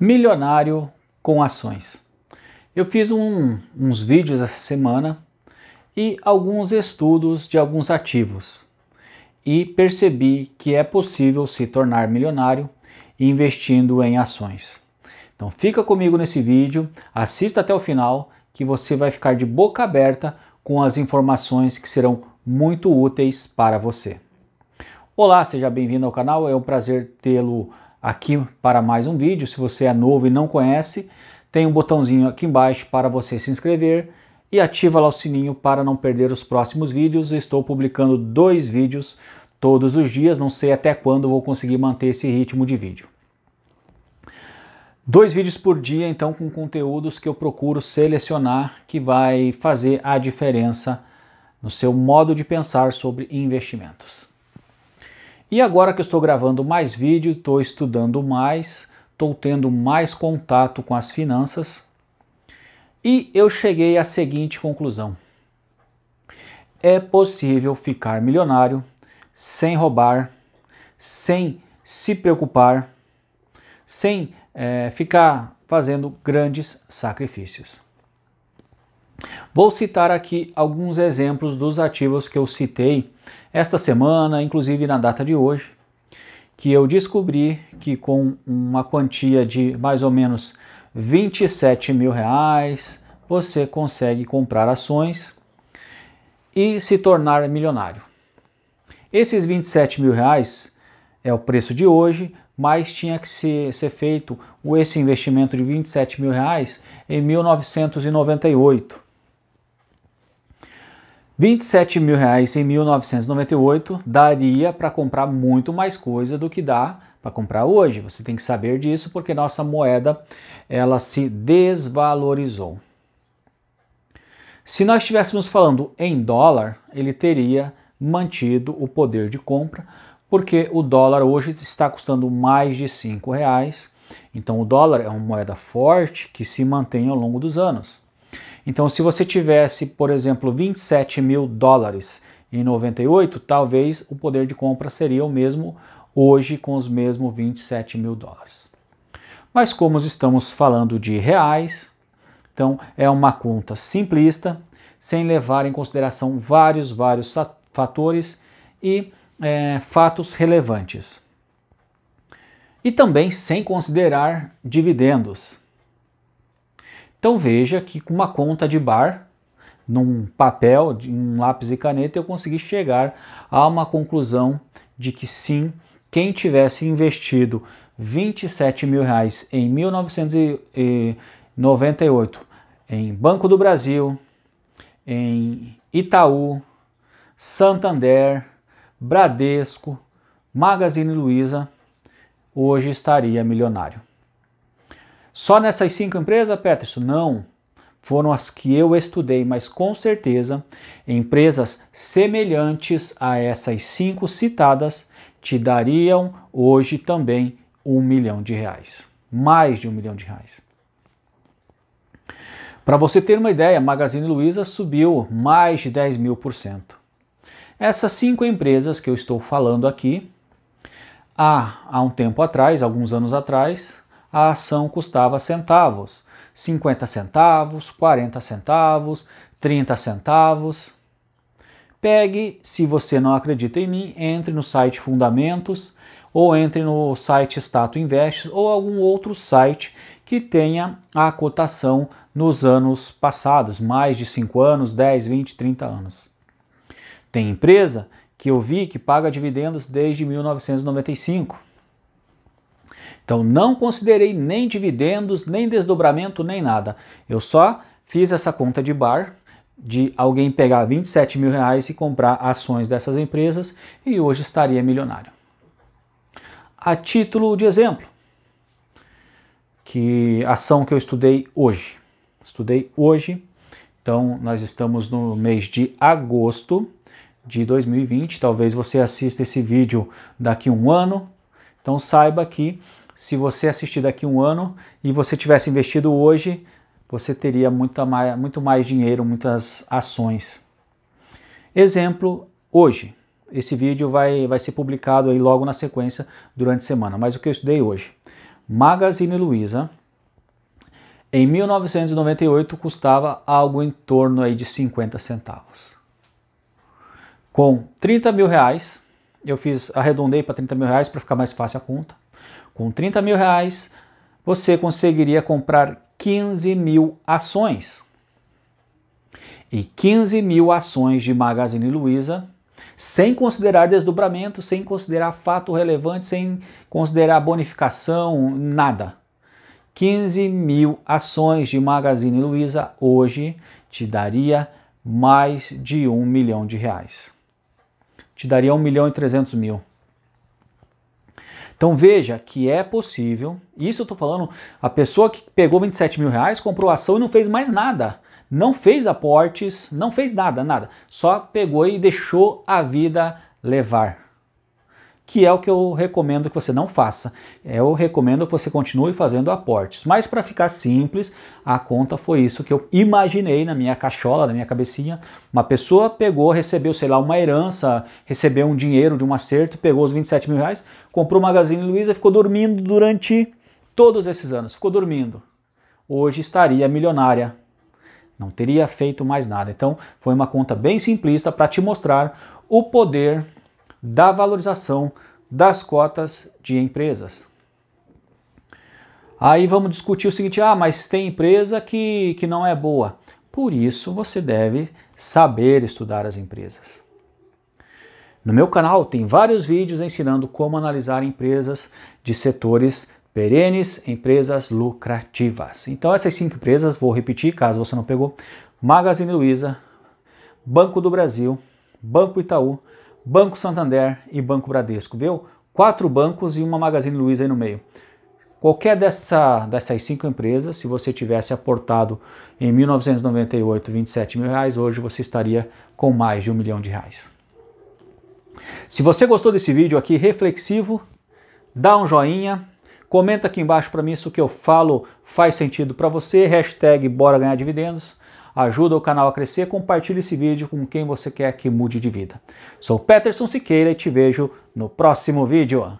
milionário com ações. Eu fiz um, uns vídeos essa semana e alguns estudos de alguns ativos e percebi que é possível se tornar milionário investindo em ações. Então fica comigo nesse vídeo, assista até o final que você vai ficar de boca aberta com as informações que serão muito úteis para você. Olá, seja bem-vindo ao canal, é um prazer tê-lo aqui para mais um vídeo. Se você é novo e não conhece, tem um botãozinho aqui embaixo para você se inscrever e ativa lá o sininho para não perder os próximos vídeos. Estou publicando dois vídeos todos os dias, não sei até quando vou conseguir manter esse ritmo de vídeo. Dois vídeos por dia, então, com conteúdos que eu procuro selecionar que vai fazer a diferença no seu modo de pensar sobre investimentos. E agora que eu estou gravando mais vídeo, estou estudando mais, estou tendo mais contato com as finanças e eu cheguei à seguinte conclusão: é possível ficar milionário sem roubar, sem se preocupar, sem é, ficar fazendo grandes sacrifícios. Vou citar aqui alguns exemplos dos ativos que eu citei esta semana, inclusive na data de hoje, que eu descobri que com uma quantia de mais ou menos 27 mil reais você consegue comprar ações e se tornar milionário. Esses 27 mil reais é o preço de hoje, mas tinha que ser, ser feito esse investimento de 27 mil reais em 1998. 27 mil reais em 1998 daria para comprar muito mais coisa do que dá para comprar hoje. Você tem que saber disso porque nossa moeda ela se desvalorizou. Se nós estivéssemos falando em dólar, ele teria mantido o poder de compra, porque o dólar hoje está custando mais de cinco reais. Então o dólar é uma moeda forte que se mantém ao longo dos anos. Então, se você tivesse, por exemplo, 27 mil dólares em 98, talvez o poder de compra seria o mesmo hoje com os mesmos 27 mil dólares. Mas como estamos falando de reais, então é uma conta simplista, sem levar em consideração vários, vários fatores e é, fatos relevantes. E também sem considerar dividendos. Então veja que com uma conta de bar, num papel, um lápis e caneta, eu consegui chegar a uma conclusão de que sim, quem tivesse investido 27 mil reais em 1998 em Banco do Brasil, em Itaú, Santander, Bradesco, Magazine Luiza, hoje estaria milionário. Só nessas cinco empresas, Peterson? Não. Foram as que eu estudei, mas com certeza empresas semelhantes a essas cinco citadas te dariam hoje também um milhão de reais. Mais de um milhão de reais. Para você ter uma ideia, Magazine Luiza subiu mais de 10 mil por cento. Essas cinco empresas que eu estou falando aqui, há, há um tempo atrás, alguns anos atrás, a ação custava centavos. 50 centavos, 40 centavos, 30 centavos. Pegue, se você não acredita em mim, entre no site Fundamentos ou entre no site Stato Invest ou algum outro site que tenha a cotação nos anos passados, mais de 5 anos, 10, 20, 30 anos. Tem empresa que eu vi que paga dividendos desde 1995. Então não considerei nem dividendos, nem desdobramento, nem nada. Eu só fiz essa conta de bar de alguém pegar 27 mil reais e comprar ações dessas empresas e hoje estaria milionário. A título de exemplo, que ação que eu estudei hoje. Estudei hoje, então nós estamos no mês de agosto de 2020. Talvez você assista esse vídeo daqui a um ano. Então saiba que se você assistir daqui um ano e você tivesse investido hoje, você teria muita mais, muito mais dinheiro, muitas ações. Exemplo, hoje. Esse vídeo vai, vai ser publicado aí logo na sequência durante a semana, mas o que eu estudei hoje. Magazine Luiza, em 1998, custava algo em torno aí de 50 centavos. Com 30 mil reais, eu fiz, arredondei para 30 mil reais para ficar mais fácil a conta. Com 30 mil reais, você conseguiria comprar 15 mil ações. E 15 mil ações de Magazine Luiza, sem considerar desdobramento, sem considerar fato relevante, sem considerar bonificação, nada. 15 mil ações de Magazine Luiza hoje te daria mais de um milhão de reais te daria 1 milhão e 300 mil. Então veja que é possível. Isso eu estou falando, a pessoa que pegou 27 mil reais, comprou ação e não fez mais nada. Não fez aportes, não fez nada, nada. Só pegou e deixou a vida levar que é o que eu recomendo que você não faça. Eu recomendo que você continue fazendo aportes. Mas para ficar simples, a conta foi isso que eu imaginei na minha cachola, na minha cabecinha. Uma pessoa pegou, recebeu, sei lá, uma herança, recebeu um dinheiro de um acerto, pegou os 27 mil reais, comprou o Magazine Luiza, ficou dormindo durante todos esses anos. Ficou dormindo. Hoje estaria milionária. Não teria feito mais nada. Então, foi uma conta bem simplista para te mostrar o poder da valorização das cotas de empresas. Aí vamos discutir o seguinte: ah, mas tem empresa que, que não é boa. Por isso você deve saber estudar as empresas. No meu canal tem vários vídeos ensinando como analisar empresas de setores perenes, empresas lucrativas. Então essas cinco empresas, vou repetir caso você não pegou: Magazine Luiza, Banco do Brasil, Banco Itaú, Banco Santander e Banco Bradesco, viu? Quatro bancos e uma Magazine Luiza aí no meio. Qualquer dessa, dessas cinco empresas, se você tivesse aportado em 1998 27 mil reais, hoje você estaria com mais de um milhão de reais. Se você gostou desse vídeo aqui reflexivo, dá um joinha, comenta aqui embaixo para mim se o que eu falo faz sentido para você, hashtag bora ganhar dividendos ajuda o canal a crescer, compartilhe esse vídeo com quem você quer que mude de vida. Sou Peterson Siqueira e te vejo no próximo vídeo.